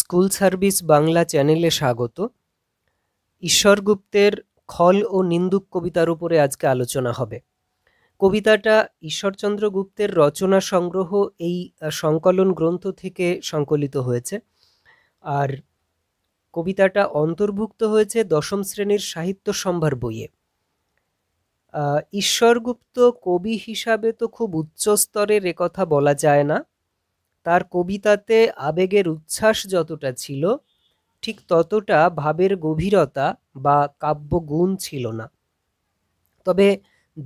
school service Bangla চ্যানেলে স্বাগত ঈশ্বর গুপ্তের খল ও নিন্দুক কবিতার উপরে আজকে আলোচনা হবে কবিতাটা ঈশ্বরচন্দ্র গুপ্তের রচনা সংগ্রহ এই সংকলন গ্রন্থ থেকে সংকলিত হয়েছে আর কবিতাটা অন্তর্ভুক্ত হয়েছে দশম শ্রেণীর সাহিত্য সম্ভার বইয়ে ঈশ্বরগুপ্ত কবি হিসাবে তো খুব উচ্চস্তরের একথা বলা যায় না তার কবিতাতে আবেগের উচ্ছ্বাস যতটা ছিল ঠিক ততটা ভাবের গভীরতা বা কাব্যগুণ ছিল না তবে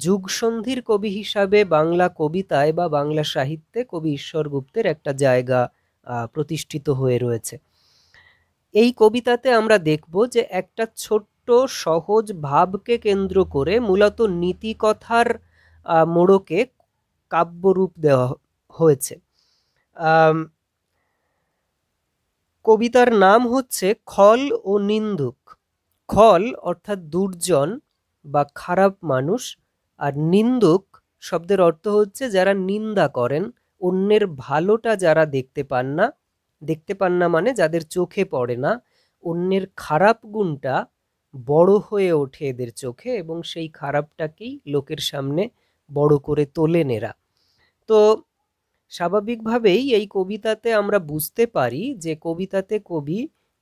যুগসন্ধির কবি হিসাবে বাংলা কবিতায় বা বাংলা সাহিত্যে কবি ঈশ্বর গুপ্তের একটা জায়গা প্রতিষ্ঠিত হয়ে রয়েছে এই কবিতাতে আমরা দেখব যে একটা ছোট্ট সহজ ভাবকে কেন্দ্র করে মূলত নীতিকথার মোড়কে কাব্যরূপ দেওয়া হয়েছে কবিতার নাম হচ্ছে খল ও নিন্দুক খল অর্থাৎ দুর্জন বা খারাপ মানুষ আর নিন্দুক শব্দের অর্থ হচ্ছে যারা নিন্দা করেন অন্যের ভালোটা যারা দেখতে পান না দেখতে পান না মানে যাদের চোখে পড়ে না অন্যের খারাপ গুণটা বড় হয়ে ওঠে এদের চোখে এবং সেই খারাপটাকেই লোকের সামনে বড় করে তোলেন এরা তো স্বাভাবিকভাবেই এই কবিতাতে আমরা বুঝতে পারি যে কবিতাতে কবি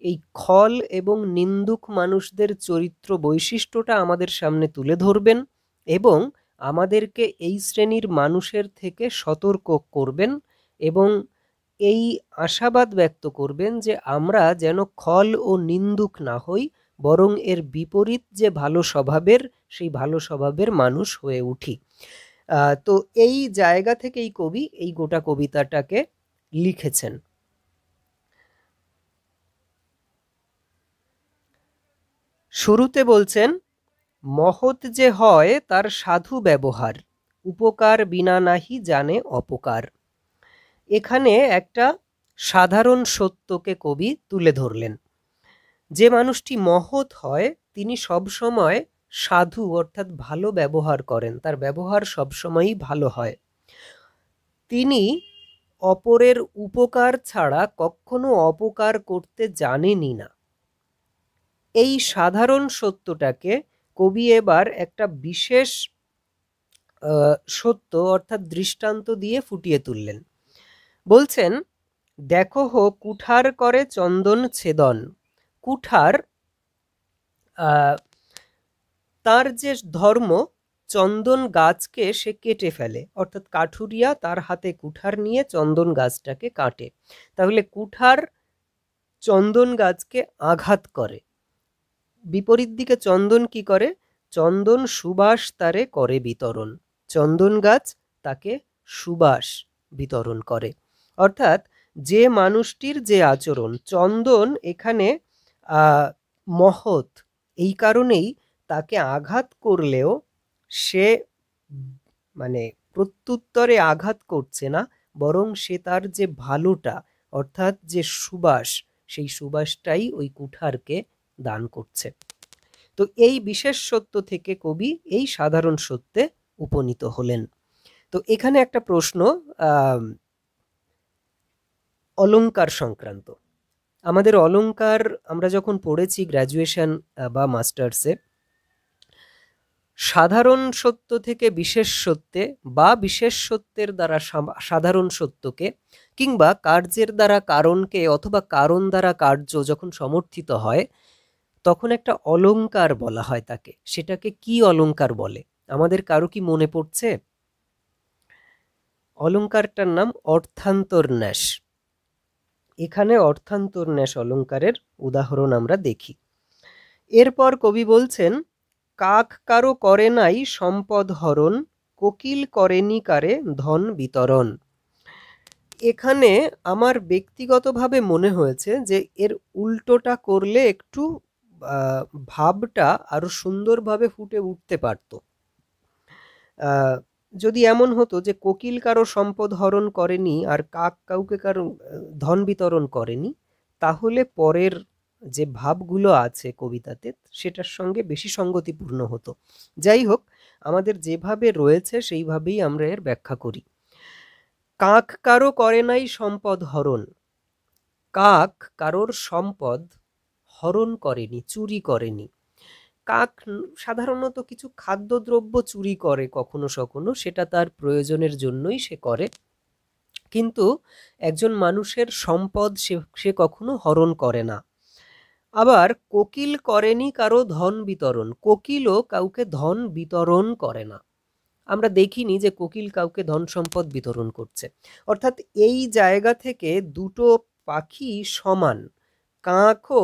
এই খল এবং নিন্দুক মানুষদের চরিত্র বৈশিষ্ট্যটা আমাদের সামনে তুলে ধরবেন এবং আমাদেরকে এই শ্রেণীর মানুষের থেকে সতর্ক করবেন এবং এই আশাবাদ ব্যক্ত করবেন যে আমরা যেন খল ও নিন্দুক না হই বরং এর বিপরীত যে ভালো স্বভাবের সেই ভালো স্বভাবের মানুষ হয়ে উঠি তো এই জায়গা থেকে এই কবি এই গোটা কবিতাটাকে লিখেছেন শুরুতে বলছেন মহৎ যে হয় তার সাধু ব্যবহার উপকার বিনা নাহি জানে অপকার এখানে একটা সাধারণ সত্যকে কবি তুলে ধরলেন যে মানুষটি মহৎ হয় তিনি সবসময় সাধু অর্থাৎ ভালো ব্যবহার করেন তার ব্যবহার সবসময়ই ভালো হয় তিনি অপরের উপকার ছাড়া কখনো অপকার করতে জানেনই না এই সাধারণ সত্যটাকে কবি এবার একটা বিশেষ সত্য অর্থাৎ দৃষ্টান্ত দিয়ে ফুটিয়ে তুললেন বলছেন দেখো হো কুঠার করে চন্দন ছেদন কুঠার তার যে ধর্ম চন্দন গাছকে সে কেটে ফেলে অর্থাৎ কাঠুরিয়া তার হাতে কুঠার নিয়ে চন্দন গাছটাকে কাটে তাহলে কুঠার চন্দন গাছকে আঘাত করে বিপরীত দিকে চন্দন কি করে চন্দন সুবাস তারে করে বিতরণ চন্দন গাছ তাকে সুবাস বিতরণ করে অর্থাৎ যে মানুষটির যে আচরণ চন্দন এখানে মহৎ এই কারণেই তাকে আঘাত করলেও সে মানে প্রত্যুত্তরে আঘাত করছে না বরং সে তার যে ভালোটা অর্থাৎ যে সুবাস সেই সুবাসটাই ওই কুঠারকে দান করছে তো এই বিশেষ সত্য থেকে কবি এই সাধারণ সত্যে উপনীত হলেন তো এখানে একটা প্রশ্ন অলঙ্কার সংক্রান্ত আমাদের অলঙ্কার আমরা যখন পড়েছি গ্র্যাজুয়েশন বা মাস্টার্সে সাধারণ সত্য থেকে বিশেষ সত্যে বা বিশেষ সত্যের দ্বারা সাধারণ সত্যকে কিংবা কার্যের দ্বারা কারণকে অথবা কারণ দ্বারা কার্য যখন সমর্থিত হয় তখন একটা অলঙ্কার বলা হয় তাকে সেটাকে কি অলঙ্কার বলে আমাদের কারো কি মনে পড়ছে অলঙ্কারটার নাম অর্থান্তর্ন্যাস এখানে অর্থান্তর্ন্যাস অলঙ্কারের উদাহরণ আমরা দেখি এরপর কবি বলছেন কাক কারো করে নাই সম্পদ হরণ কোকিল করেনি কারে ধন বিতরণ এখানে আমার ব্যক্তিগতভাবে মনে হয়েছে যে এর উল্টোটা করলে একটু ভাবটা আরও সুন্দরভাবে ফুটে উঠতে পারত যদি এমন হতো যে কোকিল কারো সম্পদ হরণ করেনি আর কাক কাউকে কারো ধন বিতরণ করেনি তাহলে পরের যে ভাবগুলো আছে কবিতাতে সেটার সঙ্গে বেশি সঙ্গতিপূর্ণ হতো যাই হোক আমাদের যেভাবে রয়েছে সেইভাবেই আমরা এর ব্যাখ্যা করি কাক কারো করে নাই সম্পদ হরণ কাক কারোর সম্পদ হরণ করেনি চুরি করেনি কাক সাধারণত কিছু খাদ্যদ্রব্য চুরি করে কখনো সখনো সেটা তার প্রয়োজনের জন্যই সে করে কিন্তু একজন মানুষের সম্পদ সে সে কখনো হরণ করে না আবার কোকিল করেনি কারো ধন বিতরণ কোকিলও কাউকে ধন বিতরণ করে না আমরা দেখিনি যে কোকিল কাউকে ধন সম্পদ বিতরণ করছে অর্থাৎ এই জায়গা থেকে দুটো পাখি সমান কাঁকও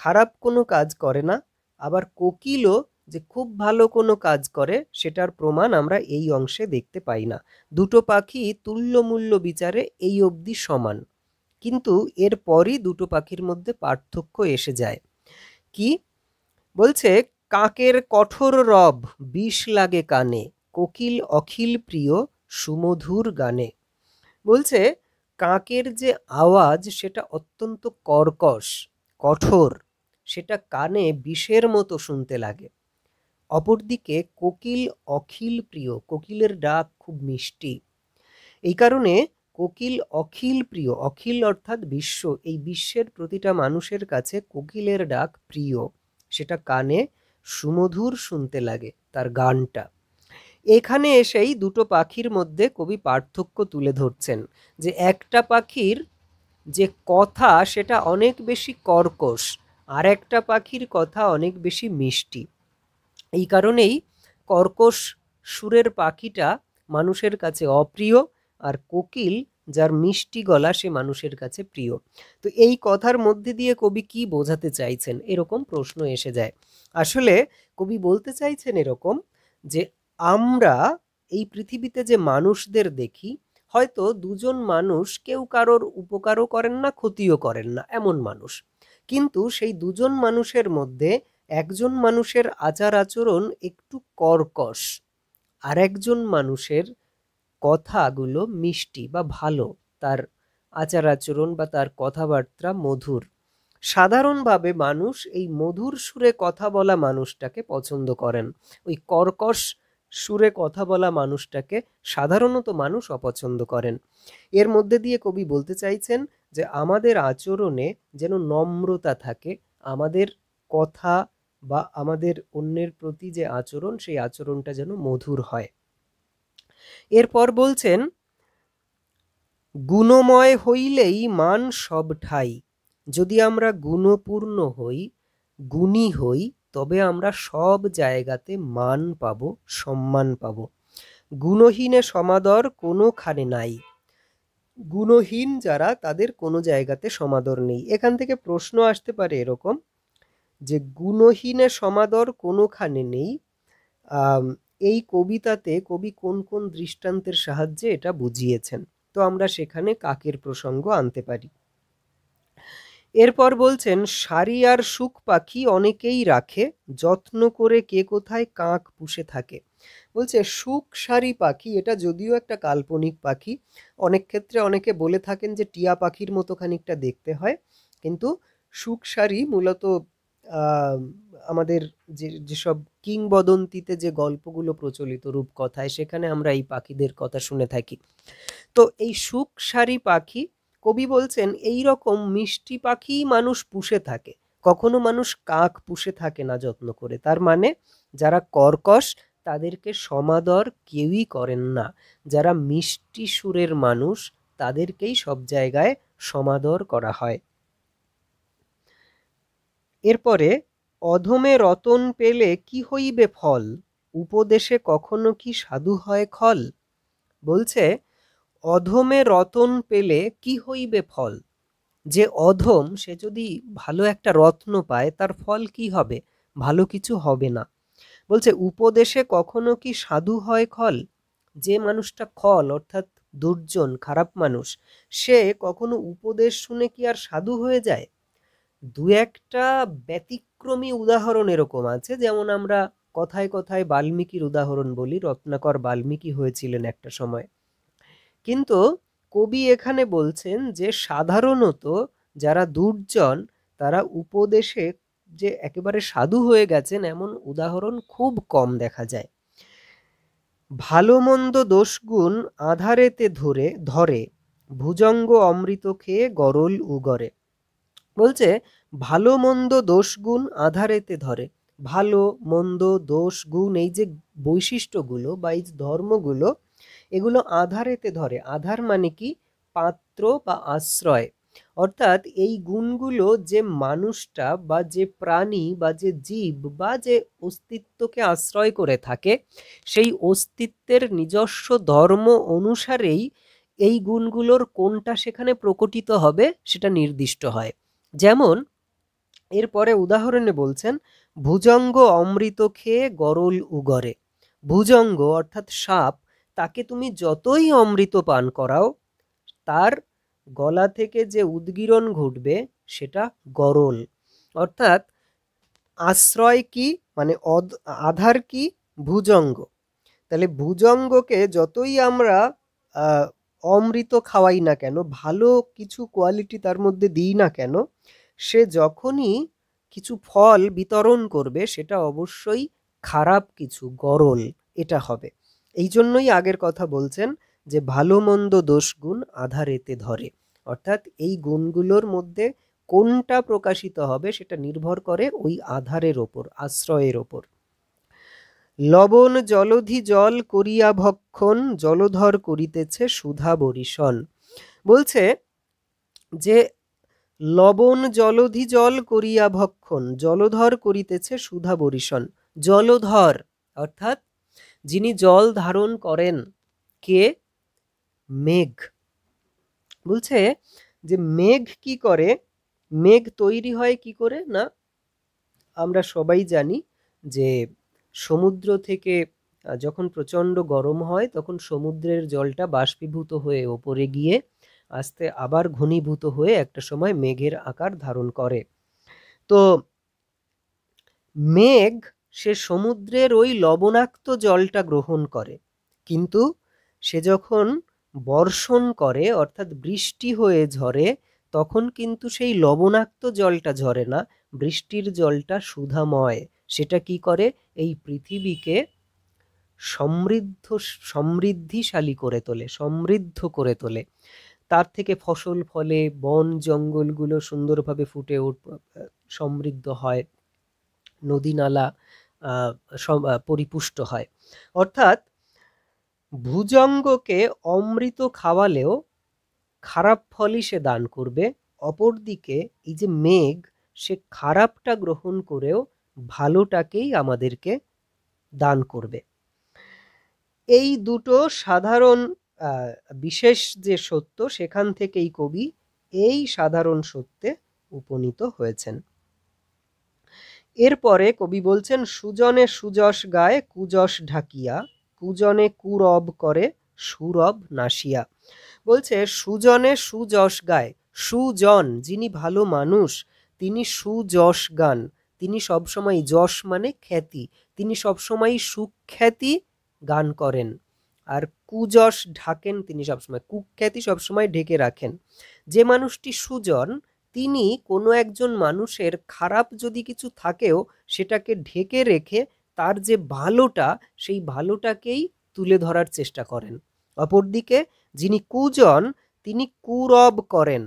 খারাপ কোনো কাজ করে না আবার কোকিলও যে খুব ভালো কোনো কাজ করে সেটার প্রমাণ আমরা এই অংশে দেখতে পাই না দুটো পাখি তুল্যমূল্য বিচারে এই অবধি সমান কিন্তু এরপরই দুটো পাখির মধ্যে পার্থক্য এসে যায় কি বলছে কাকের কঠোর রব বিষ লাগে কানে কোকিল অখিল প্রিয় সুমধুর গানে বলছে কাকের যে আওয়াজ সেটা অত্যন্ত কর্কশ কঠোর সেটা কানে বিষের মতো শুনতে লাগে অপরদিকে কোকিল অখিল প্রিয় কোকিলের ডাক খুব মিষ্টি এই কারণে কোকিল অখিল প্রিয় অখিল অর্থাৎ বিশ্ব এই বিশ্বের প্রতিটা মানুষের কাছে কোকিলের ডাক প্রিয় সেটা কানে সুমধুর শুনতে লাগে তার গানটা এখানে এসেই দুটো পাখির মধ্যে কবি পার্থক্য তুলে ধরছেন যে একটা পাখির যে কথা সেটা অনেক বেশি কর্কশ আর একটা পাখির কথা অনেক বেশি মিষ্টি এই কারণেই কর্কশ সুরের পাখিটা মানুষের কাছে অপ্রিয় আর কোকিল যার মিষ্টি গলা সে মানুষের কাছে প্রিয় তো এই কথার মধ্যে দিয়ে কবি কি বোঝাতে চাইছেন এরকম প্রশ্ন এসে যায় আসলে কবি বলতে চাইছেন এরকম যে আমরা এই পৃথিবীতে যে মানুষদের দেখি হয়তো দুজন মানুষ কেউ কারোর উপকারও করেন না ক্ষতিও করেন না এমন মানুষ কিন্তু সেই দুজন মানুষের মধ্যে একজন মানুষের আচার আচরণ একটু কর্কশ আর একজন মানুষের কথাগুলো মিষ্টি বা ভালো তার আচার আচরণ বা তার কথাবার্তা মধুর সাধারণভাবে মানুষ এই মধুর সুরে কথা বলা মানুষটাকে পছন্দ করেন ওই কর্কশ সুরে কথা বলা মানুষটাকে সাধারণত মানুষ অপছন্দ করেন এর মধ্যে দিয়ে কবি বলতে চাইছেন যে আমাদের আচরণে যেন নম্রতা থাকে আমাদের কথা বা আমাদের অন্যের প্রতি যে আচরণ সেই আচরণটা যেন মধুর হয় এরপর বলছেন গুণময় হইলেই মান সব ঠাই যদি আমরা গুণপূর্ণ হই গুণী হই তবে আমরা সব জায়গাতে মান পাব সম্মান পাব গুণহীনে সমাদর কোনোখানে নাই গুণহীন যারা তাদের কোনো জায়গাতে সমাদর নেই এখান থেকে প্রশ্ন আসতে পারে এরকম যে গুণহীনে সমাদর কোনোখানে নেই এই কবিতাতে কবি কোন কোন দৃষ্টান্তের সাহায্যে এটা বুঝিয়েছেন তো আমরা সেখানে কাকের প্রসঙ্গ আনতে পারি এরপর বলছেন শাড়ি আর সুখ পাখি অনেকেই রাখে যত্ন করে কে কোথায় কাক পুষে থাকে বলছে সুখ শাড়ি পাখি এটা যদিও একটা কাল্পনিক পাখি অনেক ক্ষেত্রে অনেকে বলে থাকেন যে টিয়া পাখির মতো খানিকটা দেখতে হয় কিন্তু সুখ শাড়ি মূলত আমাদের যে যেসব কিংবদন্তিতে যে গল্পগুলো প্রচলিত রূপকথায় সেখানে আমরা এই পাখিদের কথা শুনে থাকি তো এই সুখসারি পাখি কবি বলছেন এই রকম মিষ্টি পাখি মানুষ পুষে থাকে কখনো মানুষ কাক পুষে থাকে না যত্ন করে তার মানে যারা কর্কশ তাদেরকে সমাদর কেউই করেন না যারা মিষ্টি সুরের মানুষ তাদেরকেই সব জায়গায় সমাদর করা হয় এরপরে অধমে রতন পেলে কি হইবে ফল উপদেশে কখনো কি সাধু হয় খল বলছে অধমে রতন পেলে কি হইবে ফল যে অধম সে যদি ভালো একটা রত্ন পায় তার ফল কি হবে ভালো কিছু হবে না বলছে উপদেশে কখনো কি সাধু হয় খল যে মানুষটা খল অর্থাৎ দুর্জন খারাপ মানুষ সে কখনো উপদেশ শুনে কি আর সাধু হয়ে যায় দু একটা ব্যতিক্রমী উদাহরণ এরকম আছে যেমন আমরা কথায় কথায় বাল্মীকির উদাহরণ বলি রত্নাকর বাল্মীকি হয়েছিলেন একটা সময় কিন্তু কবি এখানে বলছেন যে সাধারণত যারা দুর্জন তারা উপদেশে যে একেবারে সাধু হয়ে গেছেন এমন উদাহরণ খুব কম দেখা যায় ভালো মন্দ দোষগুণ আধারেতে ধরে ধরে ভুজঙ্গ অমৃত খেয়ে গরল উগরে বলছে ভালো মন্দ দোষ গুণ আধারেতে ধরে ভালো মন্দ দোষ গুণ এই যে বৈশিষ্ট্যগুলো বা এই যে ধর্মগুলো এগুলো আধারেতে ধরে আধার মানে কি পাত্র বা আশ্রয় অর্থাৎ এই গুণগুলো যে মানুষটা বা যে প্রাণী বা যে জীব বা যে অস্তিত্বকে আশ্রয় করে থাকে সেই অস্তিত্বের নিজস্ব ধর্ম অনুসারেই এই গুণগুলোর কোনটা সেখানে প্রকটিত হবে সেটা নির্দিষ্ট হয় যেমন এরপরে উদাহরণে বলছেন ভুজঙ্গ অমৃত খেয়ে গরল উগরে ভুজঙ্গ অর্থাৎ সাপ তাকে তুমি যতই অমৃত পান করাও তার গলা থেকে যে উদ্গীরণ ঘটবে সেটা গরল অর্থাৎ আশ্রয় কি মানে আধার কি ভুজঙ্গ তাহলে ভুজঙ্গকে যতই আমরা অমৃত খাওয়াই না কেন ভালো কিছু কোয়ালিটি তার মধ্যে দিই না কেন সে যখনই কিছু ফল বিতরণ করবে সেটা অবশ্যই খারাপ কিছু গরল এটা হবে এই জন্যই আগের কথা বলছেন যে ভালো মন্দ দোষ গুণ আধারেতে ধরে অর্থাৎ এই গুণগুলোর মধ্যে কোনটা প্রকাশিত হবে সেটা নির্ভর করে ওই আধারের ওপর আশ্রয়ের ওপর লবণ জলধি জল করিয়া ভক্ষণ জলধর করিতেছে সুধা বরিশন বলছে যে লবণ জলধি জল করিয়া ভক্ষণ জলধর করিতেছে সুধা বরিশন জলধর অর্থাৎ যিনি জল ধারণ করেন কে মেঘ বলছে যে মেঘ কি করে মেঘ তৈরি হয় কি করে না আমরা সবাই জানি যে সমুদ্র থেকে যখন প্রচণ্ড গরম হয় তখন সমুদ্রের জলটা বাষ্পীভূত হয়ে ওপরে গিয়ে আস্তে আবার ঘনীভূত হয়ে একটা সময় মেঘের আকার ধারণ করে তো মেঘ সে সমুদ্রের ওই লবণাক্ত জলটা গ্রহণ করে কিন্তু সে যখন বর্ষণ করে অর্থাৎ বৃষ্টি হয়ে ঝরে তখন কিন্তু সেই লবণাক্ত জলটা ঝরে না বৃষ্টির জলটা সুধাময় সেটা কি করে এই পৃথিবীকে সমৃদ্ধ সমৃদ্ধিশালী করে তোলে সমৃদ্ধ করে তোলে তার থেকে ফসল ফলে বন জঙ্গলগুলো সুন্দরভাবে ফুটে উঠ সমৃদ্ধ হয় নদী নালা পরিপুষ্ট হয় অর্থাৎ ভুজঙ্গকে অমৃত খাওয়ালেও খারাপ ফলই সে দান করবে অপরদিকে এই যে মেঘ সে খারাপটা গ্রহণ করেও ভালোটাকেই আমাদেরকে দান করবে এই দুটো সাধারণ বিশেষ যে সত্য সেখান থেকেই কবি এই সাধারণ সত্যে উপনীত হয়েছেন এরপরে কবি বলছেন সুজনে সুজস গায়ে কুজস ঢাকিয়া কুজনে কুরব করে সুরব নাসিয়া বলছে সুজনে সুজস গায় সুজন যিনি ভালো মানুষ তিনি সুযশ গান তিনি সবসময় যশ মানে খ্যাতি তিনি সবসময় সুখ্যাতি গান করেন আর কুযশ ঢাকেন তিনি সবসময় কুখ্যাতি সবসময় ঢেকে রাখেন যে মানুষটি সুজন তিনি কোনো একজন মানুষের খারাপ যদি কিছু থাকেও সেটাকে ঢেকে রেখে তার যে ভালোটা সেই ভালোটাকেই তুলে ধরার চেষ্টা করেন অপরদিকে যিনি কুজন তিনি কুরব করেন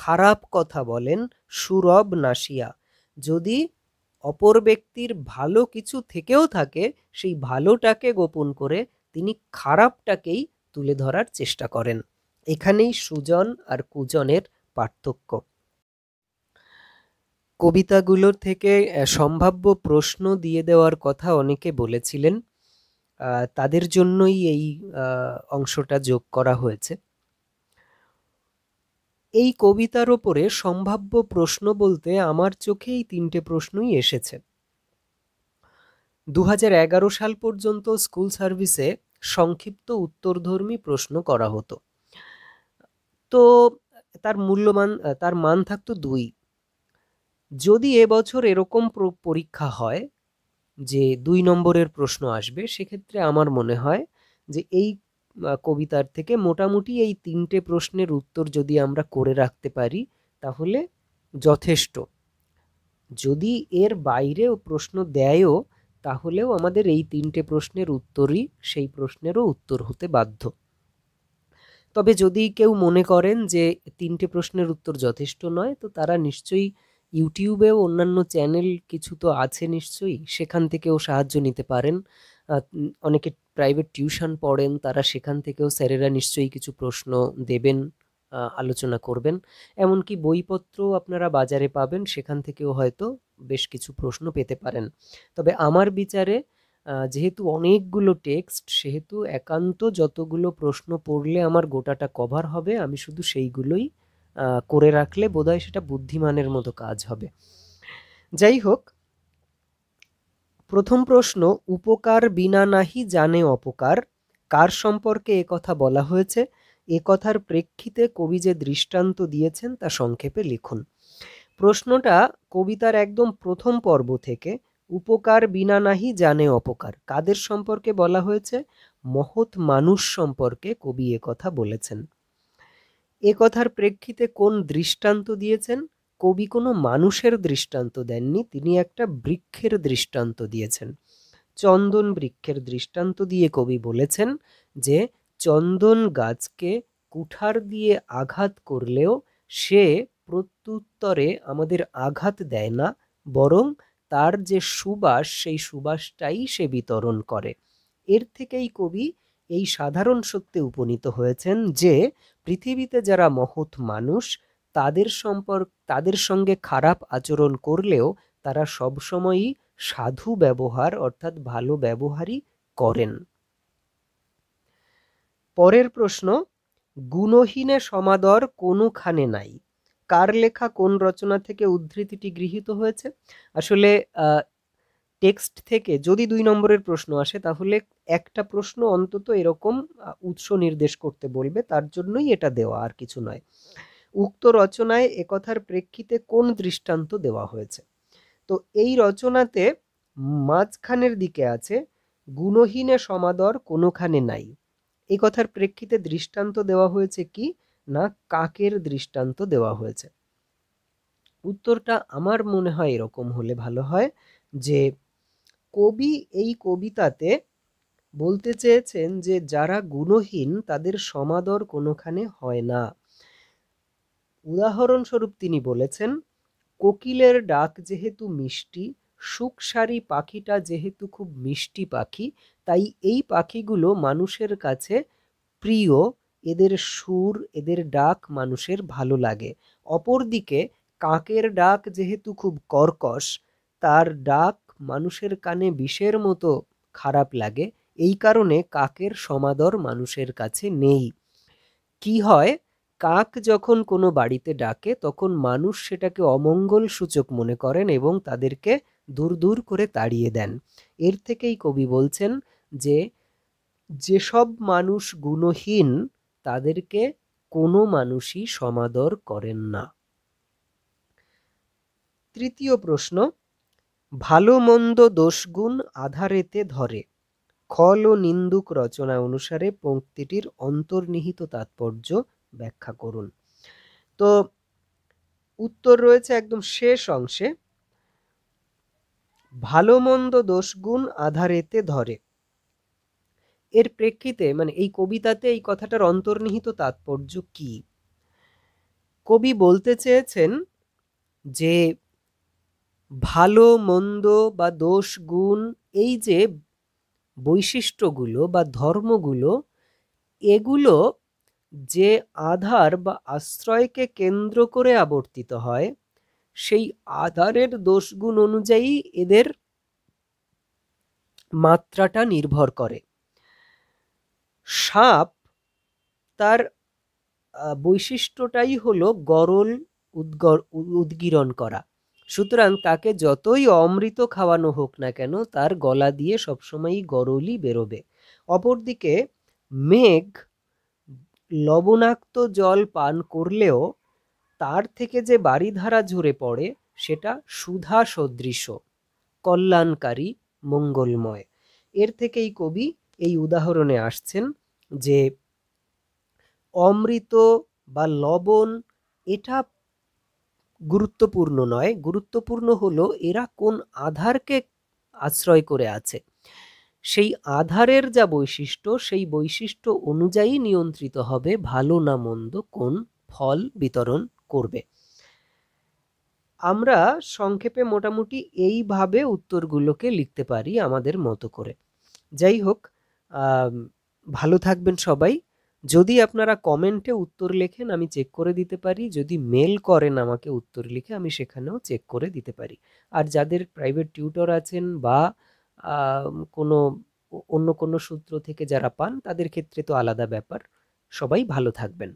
খারাপ কথা বলেন সুরব নাসিয়া যদি অপর ব্যক্তির ভালো কিছু থেকেও থাকে সেই ভালোটাকে গোপন করে তিনি খারাপটাকেই তুলে ধরার চেষ্টা করেন এখানেই সুজন আর কুজনের পার্থক্য কবিতাগুলোর থেকে সম্ভাব্য প্রশ্ন দিয়ে দেওয়ার কথা অনেকে বলেছিলেন তাদের জন্যই এই অংশটা যোগ করা হয়েছে এই কবিতার ওপরে সম্ভাব্য প্রশ্ন বলতে আমার চোখে এই তিনটে প্রশ্নই এসেছে দু সাল পর্যন্ত স্কুল সার্ভিসে সংক্ষিপ্ত উত্তরধর্মী প্রশ্ন করা হতো তো তার মূল্যমান তার মান থাকতো দুই যদি এবছর এরকম পরীক্ষা হয় যে দুই নম্বরের প্রশ্ন আসবে সেক্ষেত্রে আমার মনে হয় যে এই কবিতার থেকে মোটামুটি এই তিনটে প্রশ্নের উত্তর যদি আমরা করে রাখতে পারি তাহলে যথেষ্ট যদি এর বাইরেও প্রশ্ন দেয়ও তাহলেও আমাদের এই তিনটে প্রশ্নের উত্তরই সেই প্রশ্নেরও উত্তর হতে বাধ্য তবে যদি কেউ মনে করেন যে তিনটে প্রশ্নের উত্তর যথেষ্ট নয় তো তারা নিশ্চয়ই ইউটিউবেও অন্যান্য চ্যানেল কিছু তো আছে নিশ্চয়ই সেখান থেকেও সাহায্য নিতে পারেন অনেকে প্রাইভেট টিউশন পড়েন তারা সেখান থেকেও স্যারেরা নিশ্চয়ই কিছু প্রশ্ন দেবেন আলোচনা করবেন এমনকি বইপত্র আপনারা বাজারে পাবেন সেখান থেকেও হয়তো বেশ কিছু প্রশ্ন পেতে পারেন তবে আমার বিচারে যেহেতু অনেকগুলো টেক্সট সেহেতু একান্ত যতগুলো প্রশ্ন পড়লে আমার গোটাটা কভার হবে আমি শুধু সেইগুলোই করে রাখলে বোধহয় সেটা বুদ্ধিমানের মতো কাজ হবে যাই হোক প্রথম প্রশ্ন উপকার বিনা নাহি জানে অপকার কার সম্পর্কে কথা বলা হয়েছে এ কথার প্রেক্ষিতে কবি যে দৃষ্টান্ত দিয়েছেন তা সংক্ষেপে লিখুন প্রশ্নটা কবিতার একদম প্রথম পর্ব থেকে উপকার বিনা নাহি জানে অপকার কাদের সম্পর্কে বলা হয়েছে মহৎ মানুষ সম্পর্কে কবি কথা বলেছেন এ কথার প্রেক্ষিতে কোন দৃষ্টান্ত দিয়েছেন কবি কোনো মানুষের দৃষ্টান্ত দেননি তিনি একটা বৃক্ষের দৃষ্টান্ত দিয়েছেন চন্দন বৃক্ষের দৃষ্টান্ত দিয়ে কবি বলেছেন যে চন্দন গাছকে কুঠার দিয়ে আঘাত করলেও সে প্রত্যুত্তরে আমাদের আঘাত দেয় না বরং তার যে সুবাস সেই সুবাসটাই সে বিতরণ করে এর থেকেই কবি এই সাধারণ সত্যে উপনীত হয়েছেন যে পৃথিবীতে যারা মহৎ মানুষ তাদের সম্পর্ক তাদের সঙ্গে খারাপ আচরণ করলেও তারা সবসময়ই সাধু ব্যবহার অর্থাৎ ভালো ব্যবহারই করেন পরের প্রশ্ন গুণহীনে সমাদর কোনোখানে নাই কার লেখা কোন রচনা থেকে উদ্ধৃতিটি গৃহীত হয়েছে আসলে টেক্সট থেকে যদি দুই নম্বরের প্রশ্ন আসে তাহলে একটা প্রশ্ন অন্তত এরকম উৎস নির্দেশ করতে বলবে তার জন্যই এটা দেওয়া আর কিছু নয় উক্ত রচনায় একথার প্রেক্ষিতে কোন দৃষ্টান্ত দেওয়া হয়েছে তো এই রচনাতে মাঝখানের দিকে আছে গুণহীনে সমাদর কোনোখানে নাই এই কথার প্রেক্ষিতে দৃষ্টান্ত দেওয়া হয়েছে কি না কাকের দৃষ্টান্ত দেওয়া হয়েছে উত্তরটা আমার মনে হয় এরকম হলে ভালো হয় যে কবি এই কবিতাতে বলতে চেয়েছেন যে যারা গুণহীন তাদের সমাদর কোনোখানে হয় না উদাহরণস্বরূপ তিনি বলেছেন কোকিলের ডাক যেহেতু মিষ্টি সুখসারি পাখিটা যেহেতু খুব মিষ্টি পাখি তাই এই পাখিগুলো মানুষের কাছে প্রিয় এদের সুর এদের ডাক মানুষের ভালো লাগে অপরদিকে কাকের ডাক যেহেতু খুব কর্কশ তার ডাক মানুষের কানে বিষের মতো খারাপ লাগে এই কারণে কাকের সমাদর মানুষের কাছে নেই কি হয় কাক যখন কোনো বাড়িতে ডাকে তখন মানুষ সেটাকে অমঙ্গল সূচক মনে করেন এবং তাদেরকে দূর দূর করে তাড়িয়ে দেন এর থেকেই কবি বলছেন যে যেসব মানুষ গুণহীন তাদেরকে কোনো মানুষই সমাদর করেন না তৃতীয় প্রশ্ন ভালো মন্দ দোষগুণ আধারেতে ধরে খল ও নিন্দুক রচনা অনুসারে পঙ্ক্তিটির অন্তর্নিহিত তাৎপর্য ব্যাখ্যা করুন তো উত্তর রয়েছে একদম শেষ অংশে ভালো মন্দ দোষগুণ আধারেতে ধরে এর প্রেক্ষিতে মানে এই কবিতাতে এই কথাটার অন্তর্নিহিত তাৎপর্য কি কবি বলতে চেয়েছেন যে ভালো মন্দ বা দোষ গুণ এই যে বৈশিষ্ট্যগুলো বা ধর্মগুলো এগুলো যে আধার বা আশ্রয়কে কেন্দ্র করে আবর্তিত হয় সেই আধারের দোষগুণ অনুযায়ী এদের মাত্রাটা নির্ভর করে সাপ তার বৈশিষ্ট্যটাই হলো গরল উদ্গর উদ্গীরণ করা সুতরাং তাকে যতই অমৃত খাওয়ানো হোক না কেন তার গলা দিয়ে সবসময়ই গরলই বেরোবে অপরদিকে মেঘ লবণাক্ত জল পান করলেও তার থেকে যে বাড়িধারা ঝরে পড়ে সেটা সুধা সদৃশ্য কল্যাণকারী মঙ্গলময় এর থেকেই কবি এই উদাহরণে আসছেন যে অমৃত বা লবণ এটা গুরুত্বপূর্ণ নয় গুরুত্বপূর্ণ হলো এরা কোন আধারকে আশ্রয় করে আছে সেই আধারের যা বৈশিষ্ট্য সেই বৈশিষ্ট্য অনুযায়ী নিয়ন্ত্রিত হবে ভালো না মন্দ কোন ফল বিতরণ করবে আমরা সংক্ষেপে মোটামুটি এইভাবে উত্তরগুলোকে লিখতে পারি আমাদের মতো করে যাই হোক ভালো থাকবেন সবাই যদি আপনারা কমেন্টে উত্তর লেখেন আমি চেক করে দিতে পারি যদি মেল করেন আমাকে উত্তর লিখে আমি সেখানেও চেক করে দিতে পারি আর যাদের প্রাইভেট টিউটর আছেন বা কোনো অন্য কোনো সূত্র থেকে যারা পান তাদের ক্ষেত্রে তো আলাদা ব্যাপার সবাই ভালো থাকবেন